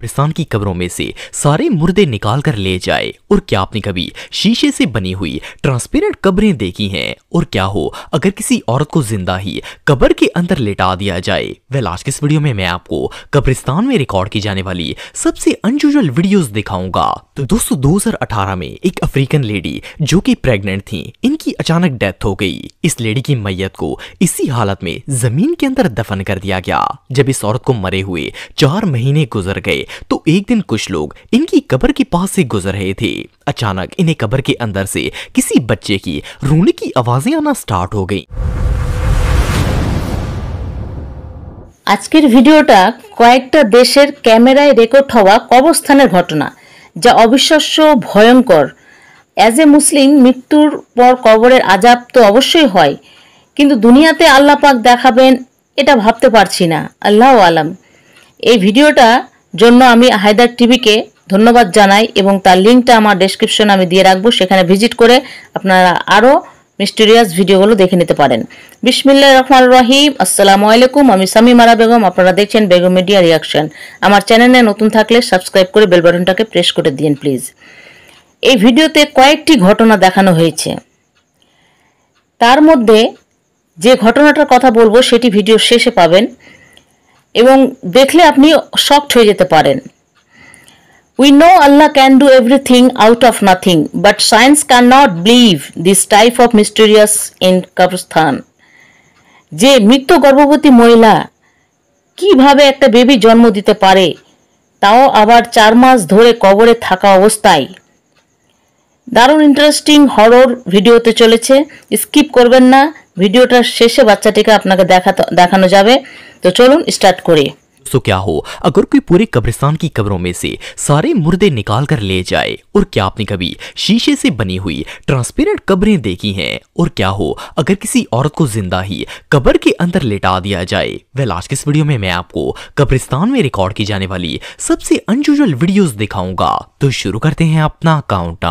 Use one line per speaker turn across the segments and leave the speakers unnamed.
कब्रिस्तान की कब्रों में से सारे मुर्दे निकाल कर ले जाए और क्या आपने कभी शीशे से बनी हुई ट्रांसपेरेंट कब्रें देखी हैं और क्या हो अगर किसी औरत को जिंदा ही कब्र के अंदर लेटा दिया जाए वेल आज के इस वीडियो में मैं आपको कब्रिस्तान में रिकॉर्ड की जाने वाली सबसे अनयूजल वीडियोस दिखाऊंगा तो दोस्तों दो में एक अफ्रीकन लेडी जो की प्रेगनेंट थी इनकी अचानक डेथ हो गई इस लेडी की मैयत को इसी हालत में जमीन के अंदर दफन कर दिया गया जब इस औरत को मरे हुए चार महीने गुजर गए तो एक दिन कुछ लोग इनकी कब्र के पास से गुजर रहे थे अचानक इन्हें कब्र के अंदर से किसी बच्चे की रोने की आवाजें आना स्टार्ट हो गई
আজকের ভিডিওটা কয়েকটা দেশের ক্যামেরায় রেকর্ড হওয়া কবরস্থানের ঘটনা যা অবিশ্বাস্য ভয়ঙ্কর অ্যাজ এ মুসলিম মৃত্যুর পর কবরের আজাব তো অবশ্যই হয় কিন্তু দুনিয়াতে আল্লাপাক দেখাবেন এটা ভাবতে পারছি না আল্লাহ আলাম এই ভিডিওটা জন্য আমি হায়দার টিভিকে ধন্যবাদ জানাই এবং তার লিঙ্কটা আমার ডেসক্রিপশন আমি দিয়ে রাখবো সেখানে ভিজিট করে আপনারা আরও মিস্টেরিয়াস ভিডিওগুলো দেখে নিতে পারেন বিসমিল্লা রহমান রহিম আসসালামু আলাইকুম আমি সামিমারা বেগম আপনারা দেখছেন বেগম মিডিয়া রিয়াকশন আমার চ্যানেলে নতুন থাকলে সাবস্ক্রাইব করে বেল প্রেস করে দিন প্লিজ এই ভিডিওতে কয়েকটি ঘটনা দেখানো হয়েছে তার মধ্যে যে ঘটনাটার কথা বলবো সেটি ভিডিও শেষে পাবেন এবং দেখলে আপনি শক্ট হয়ে যেতে পারেন we know Allah can do everything out of nothing but science can not believe this type of mysterious in কবরস্থান যে মৃত্যু গর্ভবতী মহিলা কিভাবে একটা বেবি জন্ম দিতে পারে তাও আবার চার মাস ধরে কবরে থাকা অবস্থায় দারুণ ইন্টারেস্টিং হরর ভিডিওতে চলেছে স্কিপ করবেন না ভিডিওটার শেষে বাচ্চাটিকে আপনাকে দেখা দেখানো যাবে तो चलो स्टार्ट करे
तो क्या हो अगर कोई पूरे कब्रिस्तान की कब्रों में से सारे मुर्दे निकाल कर ले जाए और क्या आपने कभी शीशे से बनी हुई ट्रांसपेरेंट कब्रें देखी हैं और क्या हो अगर किसी औरत को जिंदा ही कब्र के अंदर लेटा दिया जाए वेल आज के इस वीडियो में मैं आपको कब्रिस्तान में रिकॉर्ड की जाने वाली सबसे अनयूजल वीडियोज दिखाऊंगा तो शुरू करते हैं अपना काउंट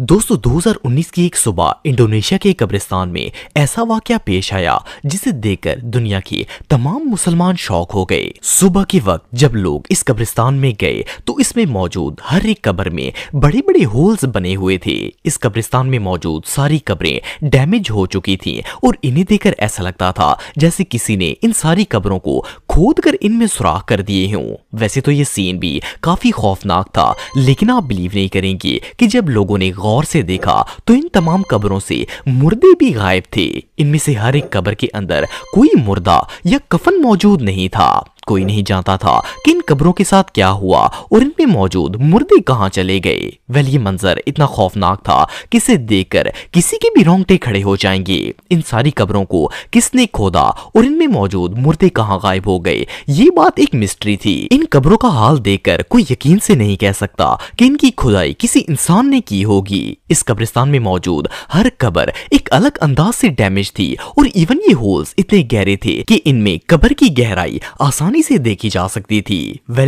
दोस्तों 2019 की एक सुबह इंडोनेशिया के कब्रिस्तान में ऐसा वाक्य पेश आया जिसे देखकर दुनिया के तमाम मुसलमान शौक हो गए सुबह के वक्त जब लोग इस कब्रिस्तान में गए तो इसमें मौजूद हर एक कब्र में बड़े बड़े होल्स बने हुए थे इस कब्रिस्तान में मौजूद सारी कब्रें डैमेज हो चुकी थी और इन्हें देखकर ऐसा लगता था जैसे किसी ने इन सारी कब्रों को खोद कर इनमें सुराख कर दिए हूँ वैसे तो ये सीन भी काफी खौफनाक था लेकिन आप बिलीव नहीं करेंगे की जब लोगों ने गौर से देखा तो इन तमाम कब्रों से मुर्दे भी गायब थे इनमें से हर एक कब्र के अंदर कोई मुर्दा या कफन मौजूद नहीं था कोई नहीं जानता था कि इन कब्रों के साथ क्या हुआ और इनमें मौजूद मुर्दे कहाँ चले गए वह ये मंजर इतना खौफनाक था कि इसे देखकर किसी के भी रोंगटे खड़े हो जाएंगे इन सारी कब्रों को किसने खोदा और इनमें मौजूद मुर्दे कहाँ गायब हो गए ये बात एक मिस्ट्री थी इन कब्रों का हाल देखकर कोई यकीन से नहीं कह सकता कि इनकी खुदाई किसी इंसान ने की होगी इस कब्रिस्तान में मौजूद हर कब्र एक अलग अंदाज से डैमेज थी और इवन ये होल्स इतने गहरे थे कि इनमें कब्र की गहराई आसानी आसानी से देखी जा सकती थी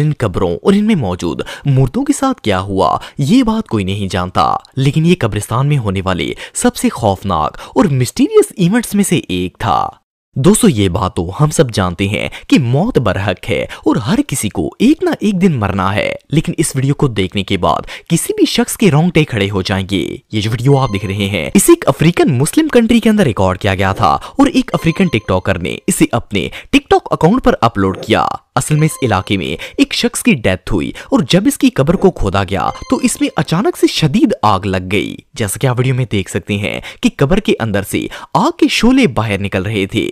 इन कब्रों और इनमें मौजूद मूर्तों के साथ क्या हुआ ये बात कोई नहीं जानता लेकिन ये कब्रिस्तान में होने वाले सबसे खौफनाक और मिस्टीरियस इवेंट्स में से एक था दोस्तों ये बात तो हम सब जानते हैं कि मौत बरहक है और हर किसी को एक ना एक दिन मरना है लेकिन इस वीडियो को देखने के बाद किसी भी शख्स के रोंगटे खड़े हो जाएंगे ये जो वीडियो आप देख रहे हैं इसे एक अफ्रीकन मुस्लिम कंट्री के अंदर रिकॉर्ड किया गया था और एक अफ्रीकन टिकटॉकर ने इसे अपने टिकटॉक अकाउंट पर अपलोड किया असल में इस इलाके में एक शख्स की डेथ हुई और जब इसकी कब्र को खोदा गया तो इसमें अचानक से शदीद आग लग गई जैसा कि आप वीडियो में देख सकते हैं कि कब्र के अंदर से आग के शोले बाहर निकल रहे थे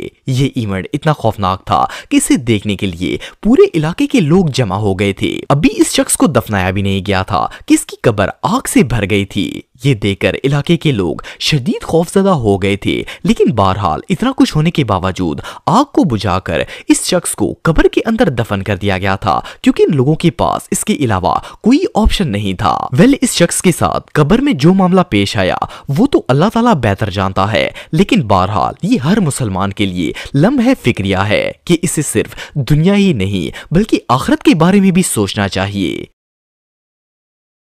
ये इवेंट इतना खौफनाक था कि इसे देखने के लिए पूरे इलाके के लोग जमा हो गए थे अभी इस शख्स को दफनाया भी नहीं गया था कि इसकी कब्र आग से भर गई थी ये देखकर इलाके के लोग शदीद खौफजदा हो गए थे लेकिन बहरहाल इतना कुछ होने के बावजूद आग को बुझाकर इस शख्स को कब्र के अंदर दफन कर दिया गया था क्योंकि इन लोगों के पास इसके अलावा कोई ऑप्शन नहीं था वेल इस शख्स के साथ कब्र में जो मामला पेश आया वो तो अल्लाह ताला बेहतर जानता है लेकिन बहरहाल ये हर मुसलमान के लिए लम्हे फिक्रिया है की इसे सिर्फ दुनिया ही नहीं बल्कि आखरत के बारे में भी सोचना चाहिए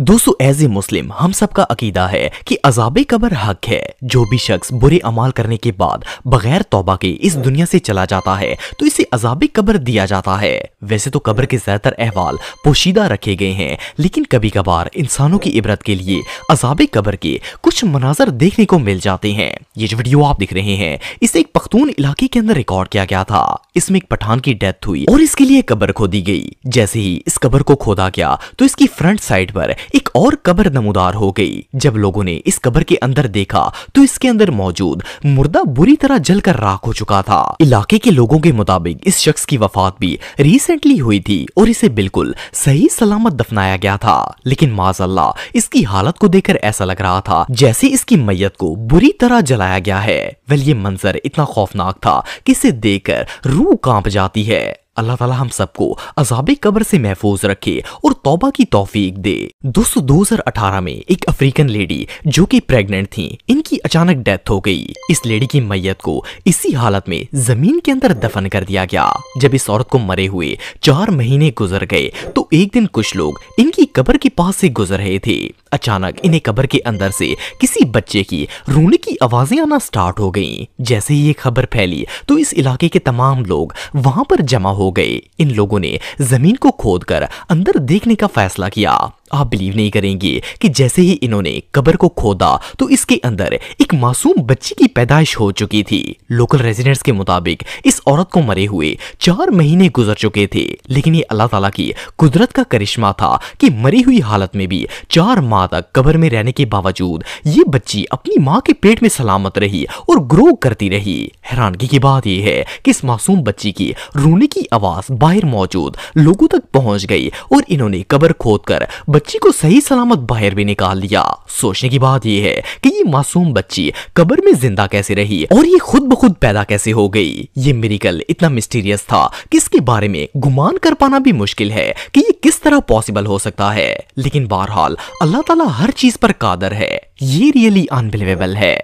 दोस्तों एज ए मुस्लिम हम सबका अकीदा है कि अजाब कबर हक है जो भी शख्स बुरे अमाल करने के बाद बगैर तोबा के इस दुनिया से चला जाता है तो इसे अजाब कबर दिया जाता है वैसे तो कबर के ज्यादातर अहवाल पोशीदा रखे गए हैं लेकिन कभी कभार इंसानों की इबरत के लिए अजाब कबर के कुछ मनाजर देखने को मिल जाते हैं ये जो वीडियो आप देख रहे हैं इसे एक पख्तून इलाके के अंदर रिकॉर्ड किया गया था इसमें एक पठान की डेथ हुई और इसके लिए कबर खोदी गई जैसे ही इस कबर को खोदा गया तो इसकी फ्रंट साइड पर एक और कब्र नमोदार हो गई जब लोगों ने इस कब्र के अंदर देखा तो इसके अंदर मौजूद मुर्दा बुरी तरह जलकर राख हो चुका था इलाके के लोगों के मुताबिक इस शख्स की वफात भी रिसेंटली हुई थी और इसे बिल्कुल सही सलामत दफनाया गया था लेकिन माजल्ला इसकी हालत को देखकर ऐसा लग रहा था जैसे इसकी मैयत को बुरी तरह जलाया गया है वह ये मंजर इतना खौफनाक था कि इसे देखकर रूह कांप जाती है अल्लाह ताला हम सबको अजाब कब्र से महफूज रखे और तौबा की तौफीक दे दोस्तों 2018 में एक अफ्रीकन लेडी जो कि प्रेग्नेंट थी इनकी अचानक डेथ हो गई इस लेडी की मैयत को इसी हालत में जमीन के अंदर दफन कर दिया गया जब इस औरत को मरे हुए चार महीने गुजर गए तो एक दिन कुछ लोग इनकी कब्र के पास से गुजर रहे थे अचानक इन्हें कब्र के अंदर से किसी बच्चे की रोने की आवाजें आना स्टार्ट हो गई जैसे ही ये खबर फैली तो इस इलाके के तमाम लोग वहां पर जमा हो गई इन लोगों ने जमीन को खोद कर अंदर देखने का फैसला किया आप बिलीव नहीं करेंगे कि जैसे ही इन्होंने कब्र को खोदा तो इसके अंदर एक मासूम बच्ची की पैदाइश हो चुकी थी लोकल रेजिडेंट्स के मुताबिक इस औरत को मरे हुए चार महीने गुजर चुके थे लेकिन ये अल्लाह ताला की कुदरत का करिश्मा था कि मरी हुई हालत में भी चार माह तक कब्र में रहने के बावजूद ये बच्ची अपनी माँ के पेट में सलामत रही और ग्रो करती रही हैरानगी की बात यह है कि इस मासूम बच्ची की रोने की आवाज बाहर मौजूद लोगों तक पहुंच गई और इन्होंने कबर खोदकर बच्ची को सही सलामत बाहर भी निकाल लिया सोचने की बात यह है कि ये मासूम बच्ची कबर में जिंदा कैसे रही और ये खुद ब खुद पैदा कैसे हो गई ये मेरिकल इतना मिस्टीरियस था कि इसके बारे में गुमान कर पाना भी मुश्किल है कि ये किस तरह पॉसिबल हो सकता है लेकिन बहरहाल अल्लाह ताला हर चीज पर कादर है ये रियली अनबिलीवेबल है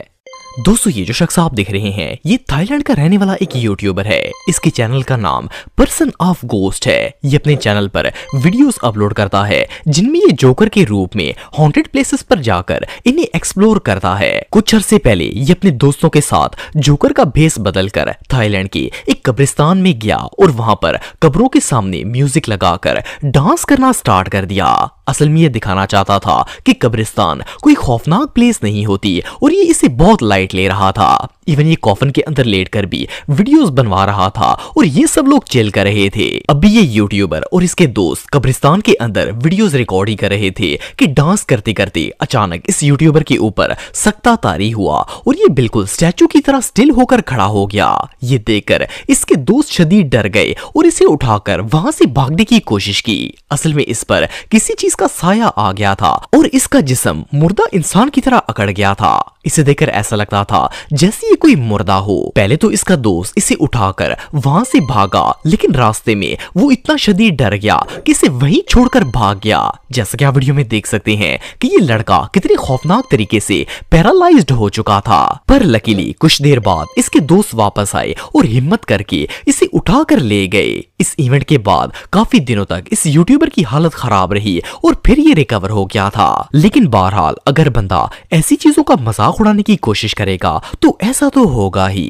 दोस्तों ये जो शख्स आप देख रहे हैं ये थाईलैंड का रहने वाला एक यूट्यूबर है इसके चैनल का नाम पर्सन ऑफ गोस्ट है ये अपने चैनल पर वीडियोस अपलोड करता है जिनमें ये जोकर के रूप में हॉन्टेड प्लेसेस पर जाकर इन्हें एक्सप्लोर करता है कुछ अरसे पहले ये अपने दोस्तों के साथ जोकर का भेस कर थाईलैंड के एक कब्रिस्तान में गया और वहां पर कब्रों के सामने म्यूजिक लगाकर डांस करना स्टार्ट कर दिया असल में ये दिखाना चाहता था कि कब्रिस्तान कोई खौफनाक प्लेस नहीं होती और ये इसे बहुत लाइट लाइट ले रहा था इवन ये कॉफन के अंदर लेट कर भी वीडियोस बनवा रहा था और ये सब लोग चिल कर रहे थे अभी ये यूट्यूबर और इसके दोस्त कब्रिस्तान के अंदर वीडियोस रिकॉर्ड ही कर रहे थे कि डांस करते करते अचानक इस यूट्यूबर के ऊपर सख्ता तारी हुआ और ये बिल्कुल स्टैचू की तरह स्टिल होकर खड़ा हो गया ये देखकर इसके दोस्त शदीद डर गए और इसे उठाकर वहां से भागने की कोशिश की असल में इस पर किसी चीज का साया आ गया था और इसका जिसम मुर्दा इंसान की तरह अकड़ गया था इसे देखकर ऐसा लगता सकता था जैसे ये कोई मुर्दा हो पहले तो इसका दोस्त इसे उठाकर वहां से भागा लेकिन रास्ते में वो इतना शदीद डर गया कि इसे वहीं छोड़कर भाग गया जैसा कि आप वीडियो में देख सकते हैं कि ये लड़का कितने खौफनाक तरीके से पैरालाइज्ड हो चुका था पर लकीली कुछ देर बाद इसके दोस्त वापस आए और हिम्मत करके इसे उठाकर ले गए इस इवेंट के बाद काफी दिनों तक इस यूट्यूबर की हालत खराब रही और फिर ये रिकवर हो गया था लेकिन बहरहाल अगर बंदा ऐसी चीजों का मजाक उड़ाने की कोशिश करेगा तो ऐसा तो होगा ही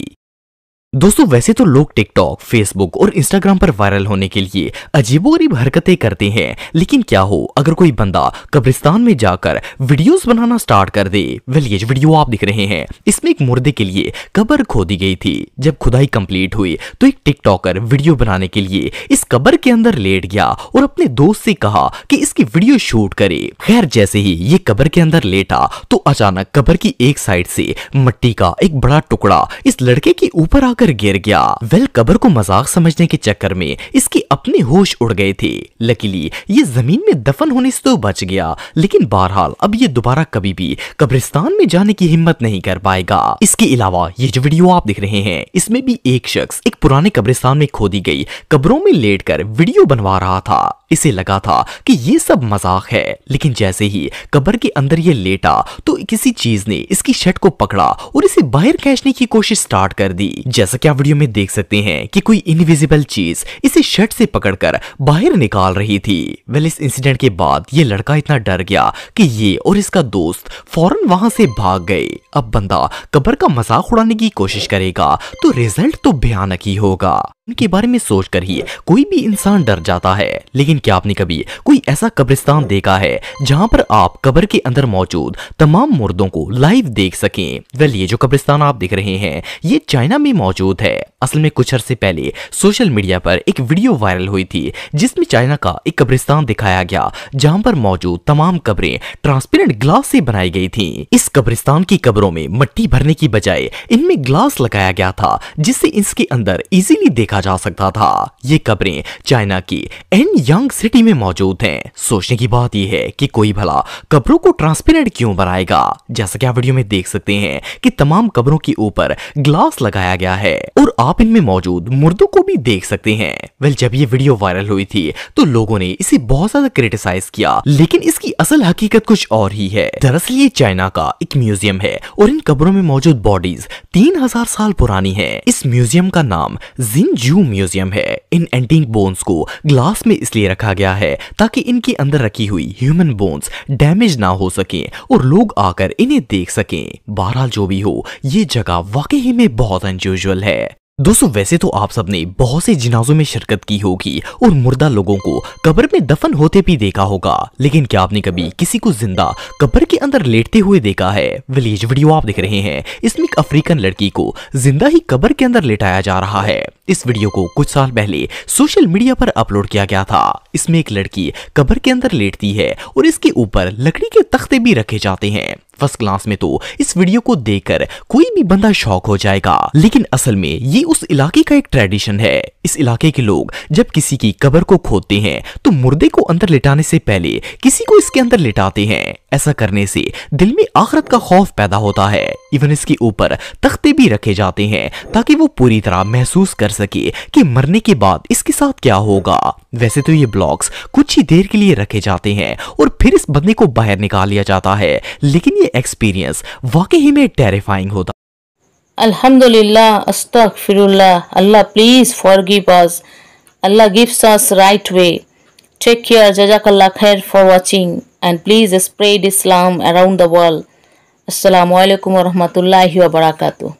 दोस्तों वैसे तो लोग टिकटॉक फेसबुक और इंस्टाग्राम पर वायरल होने के लिए अजीबोगरीब हरकतें करते हैं लेकिन क्या हो अगर कोई बंदा कब्रिस्तान में जाकर वीडियोस बनाना स्टार्ट कर दे वेल ये वीडियो आप दिख रहे हैं इसमें एक मुर्दे के लिए कबर खोदी गई थी जब खुदाई कंप्लीट हुई तो एक टिकटॉकर वीडियो बनाने के लिए इस कबर के अंदर लेट गया और अपने दोस्त से कहा कि इसकी वीडियो शूट करे खैर जैसे ही ये कबर के अंदर लेटा तो अचानक कबर की एक साइड से मट्टी का एक बड़ा टुकड़ा इस लड़के के ऊपर आकर कर गिर गया वेल कबर को मजाक समझने के चक्कर में इसके अपने होश उड़ गए थे लकीली ये जमीन में दफन होने से तो बच गया लेकिन बहरहाल अब ये दोबारा कभी भी कब्रिस्तान में जाने की हिम्मत नहीं कर पाएगा इसके अलावा ये जो वीडियो आप देख रहे हैं इसमें भी एक शख्स एक पुराने कब्रिस्तान में खोदी गई कब्रों में लेट कर वीडियो बनवा रहा था इसे लगा था कि ये सब मजाक है लेकिन जैसे ही कब्र के अंदर ये लेटा तो किसी चीज ने इसकी शर्ट को पकड़ा और इसे बाहर खींचने की कोशिश स्टार्ट कर दी जैसा कि आप वीडियो में देख सकते हैं कि कोई इनविजिबल चीज इसे शर्ट से पकड़कर बाहर निकाल रही थी वेल इस इंसिडेंट के बाद ये लड़का इतना डर गया कि ये और इसका दोस्त फौरन वहां से भाग गए अब बंदा कब्र का मजाक उड़ाने की कोशिश करेगा तो रिजल्ट तो भयानक ही होगा के बारे में सोचकर ही कोई भी इंसान डर जाता है लेकिन क्या आपने कभी कोई ऐसा कब्रिस्तान देखा है जहां पर आप कब्र के अंदर मौजूद तमाम मुर्दों को लाइव देख सकें वेल ये जो कब्रिस्तान आप देख रहे हैं ये चाइना में मौजूद है असल में कुछ अरसे पहले सोशल मीडिया पर एक वीडियो वायरल हुई थी जिसमें चाइना का एक कब्रिस्तान दिखाया गया जहाँ पर मौजूद तमाम कब्रें ट्रांसपेरेंट ग्लास से बनाई गई थी इस कब्रिस्तान की कब्रों में मट्टी भरने की बजाय इनमें ग्लास लगाया गया था जिससे इसके अंदर इजीली देखा देखा जा सकता था ये कब्रें चाइना की एन यंग सिटी में मौजूद हैं सोचने की बात यह है कि कोई भला कब्रों को ट्रांसपेरेंट क्यों बनाएगा जैसा कि आप वीडियो में देख सकते हैं कि तमाम कब्रों के ऊपर ग्लास लगाया गया है और आप इनमें मौजूद मुर्दों को भी देख सकते हैं वेल जब ये वीडियो वायरल हुई थी तो लोगों ने इसे बहुत ज्यादा क्रिटिसाइज किया लेकिन इसकी असल हकीकत कुछ और ही है दरअसल ये चाइना का एक म्यूजियम है और इन कब्रों में मौजूद बॉडीज तीन साल पुरानी है इस म्यूजियम का नाम जिन जू म्यूजियम है इन एंटीक बोन्स को ग्लास में इसलिए रखा गया है ताकि इनके अंदर रखी हुई ह्यूमन बोन्स डैमेज ना हो सके और लोग आकर इन्हें देख सकें बहरहाल जो भी हो ये जगह वाकई में बहुत अनयूजल है दोस्तों वैसे तो आप सबने बहुत से जिनाजों में शिरकत की होगी और मुर्दा लोगों को कब्र में दफन होते भी देखा होगा लेकिन क्या आपने कभी किसी को जिंदा कब्र के अंदर लेटते हुए देखा है विलेज वीडियो आप देख रहे हैं इसमें एक अफ्रीकन लड़की को जिंदा ही कब्र के अंदर लेटाया जा रहा है इस वीडियो को कुछ साल पहले सोशल मीडिया पर अपलोड किया गया था इसमें एक लड़की कब्र के अंदर लेटती है और इसके ऊपर लकड़ी के तख्ते भी रखे जाते हैं फर्स्ट क्लास में तो इस वीडियो को देखकर कोई भी बंदा शौक हो जाएगा लेकिन असल में ये उस इलाके का एक ट्रेडिशन है इस इलाके के लोग जब किसी की कबर को खोदते हैं तो मुर्दे को अंदर लिटाने से पहले किसी को इसके अंदर लिटाते हैं ऐसा करने से दिल में आखरत का खौफ पैदा होता है इवन इसके ऊपर तख्ते भी रखे जाते हैं ताकि वो पूरी तरह महसूस कर सके कि मरने के बाद इसके साथ क्या होगा वैसे तो ये ब्लॉक्स कुछ ही देर के लिए रखे जाते हैं और फिर इस बंदे को बाहर निकाल लिया जाता है लेकिन ये एक्सपीरियंस वाकई में टेरिफाइंग होता
अल्हम्दुलिल्लाह अस्तगफिरुल्लाह Allah please forgive us Allah gives us right way take care जजाकल्ला खैर for watching and please spread Islam around the world. Assalamu alaikum warahmatullahi wabarakatuh.